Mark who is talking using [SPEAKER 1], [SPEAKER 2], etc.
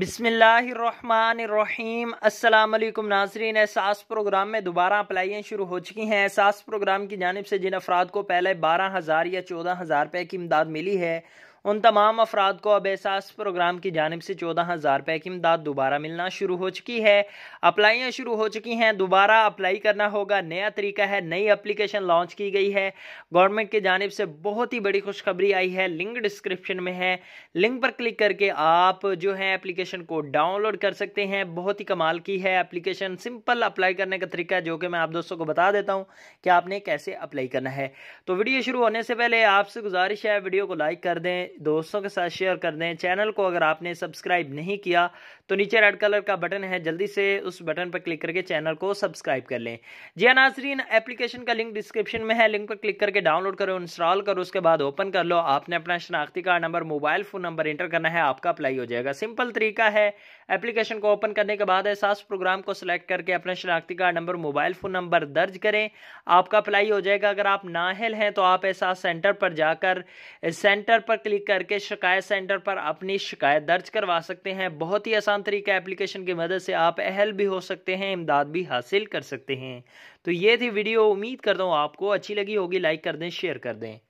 [SPEAKER 1] बिसमीम अल्लाम नाजरीन एहसास प्रोग्राम में दोबारा अप्लाइयाँ शुरू हो चुकी हैं एहसास प्रोग्राम की जानब से जिन अफराद को पहले बारह हज़ार या चौदह हज़ार रुपये की इमदाद मिली है उन तमाम अफराद को अब एहसास प्रोग्राम की जानब से चौदह हज़ार रुपये की इमदाद दोबारा मिलना शुरू हो चुकी है अप्लाइयाँ शुरू हो चुकी हैं दोबारा अप्लाई करना होगा नया तरीका है नई अप्लीकेशन लॉन्च की गई है गवर्नमेंट की जानब से बहुत ही बड़ी खुशखबरी आई है लिंक डिस्क्रिप्शन में है लिंक पर क्लिक करके आप जो है एप्लीकेशन को डाउनलोड कर सकते हैं बहुत ही कमाल की है एप्लीकेशन सिंपल अप्लाई करने का तरीका जो कि मैं आप दोस्तों को बता देता हूँ कि आपने कैसे अप्लाई करना है तो वीडियो शुरू होने से पहले आपसे गुजारिश है वीडियो को लाइक कर दें दोस्तों के साथ शेयर कर दें चैनल को अगर आपने सब्सक्राइब नहीं किया तो नीचे रेड कलर का बटन है जल्दी से उस बटन पर क्लिक करके चैनल को सब्सक्राइब कर लें जी नाजरीन एप्लीकेशन का लिंक डिस्क्रिप्शन में है लिंक पर क्लिक करके डाउनलोड करो इंस्टॉल करो उसके बाद ओपन कर लो आपने अपना शनाख्ती card number mobile phone number enter करना है आपका अप्लाई हो जाएगा सिंपल तरीका है एप्लीकेशन को ओपन करने के बाद एहसास प्रोग्राम को सिलेक्ट करके अपना शनाख्ती card number mobile phone number दर्ज करें आपका अप्लाई हो जाएगा अगर आप नाहल हैं तो आप एहसास सेंटर पर जाकर सेंटर पर क्लिक करके शिकायत सेंटर पर अपनी शिकायत दर्ज करवा सकते हैं बहुत ही आसान तरीका एप्लीकेशन की मदद से आप अहल भी हो सकते हैं इमदाद भी हासिल कर सकते हैं तो ये थी वीडियो उम्मीद करता हूँ आपको अच्छी लगी होगी लाइक कर दें शेयर कर दें